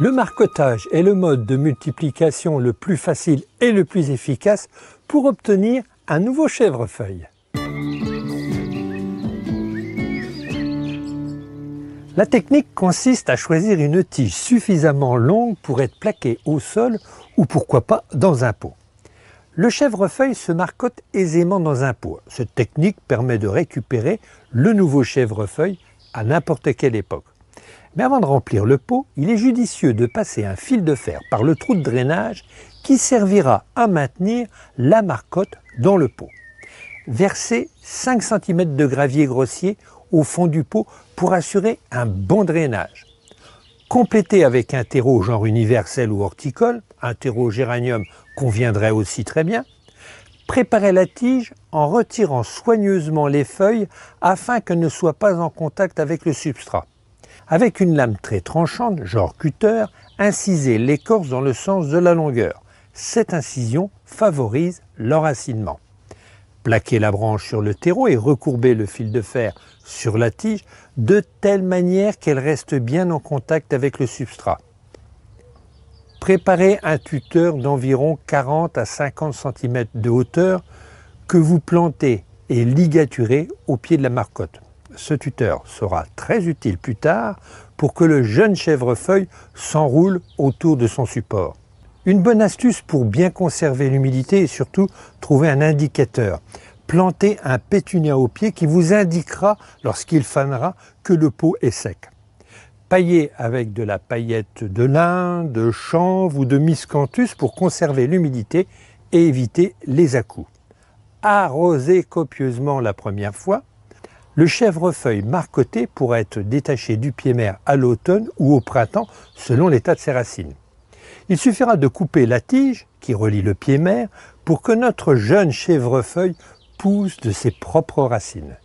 Le marquetage est le mode de multiplication le plus facile et le plus efficace pour obtenir un nouveau chèvrefeuille. La technique consiste à choisir une tige suffisamment longue pour être plaquée au sol ou pourquoi pas dans un pot. Le chèvrefeuille se marcote aisément dans un pot. Cette technique permet de récupérer le nouveau chèvrefeuille à n'importe quelle époque. Mais avant de remplir le pot, il est judicieux de passer un fil de fer par le trou de drainage qui servira à maintenir la marcotte dans le pot. Versez 5 cm de gravier grossier au fond du pot pour assurer un bon drainage. Complétez avec un terreau genre universel ou horticole, un terreau géranium conviendrait aussi très bien. Préparez la tige en retirant soigneusement les feuilles afin qu'elles ne soient pas en contact avec le substrat avec une lame très tranchante, genre cutter, incisez l'écorce dans le sens de la longueur. Cette incision favorise l'enracinement. Plaquez la branche sur le terreau et recourbez le fil de fer sur la tige de telle manière qu'elle reste bien en contact avec le substrat. Préparez un tuteur d'environ 40 à 50 cm de hauteur que vous plantez et ligaturez au pied de la marcotte ce tuteur sera très utile plus tard pour que le jeune chèvrefeuille s'enroule autour de son support. Une bonne astuce pour bien conserver l'humidité et surtout trouver un indicateur. Plantez un pétunia au pied qui vous indiquera lorsqu'il fanera que le pot est sec. Paillez avec de la paillette de lin, de chanvre ou de miscanthus pour conserver l'humidité et éviter les à-coups. Arrosez copieusement la première fois, le chèvrefeuille marcoté pourra être détaché du pied-mer à l'automne ou au printemps selon l'état de ses racines. Il suffira de couper la tige qui relie le pied-mer pour que notre jeune chèvrefeuille pousse de ses propres racines.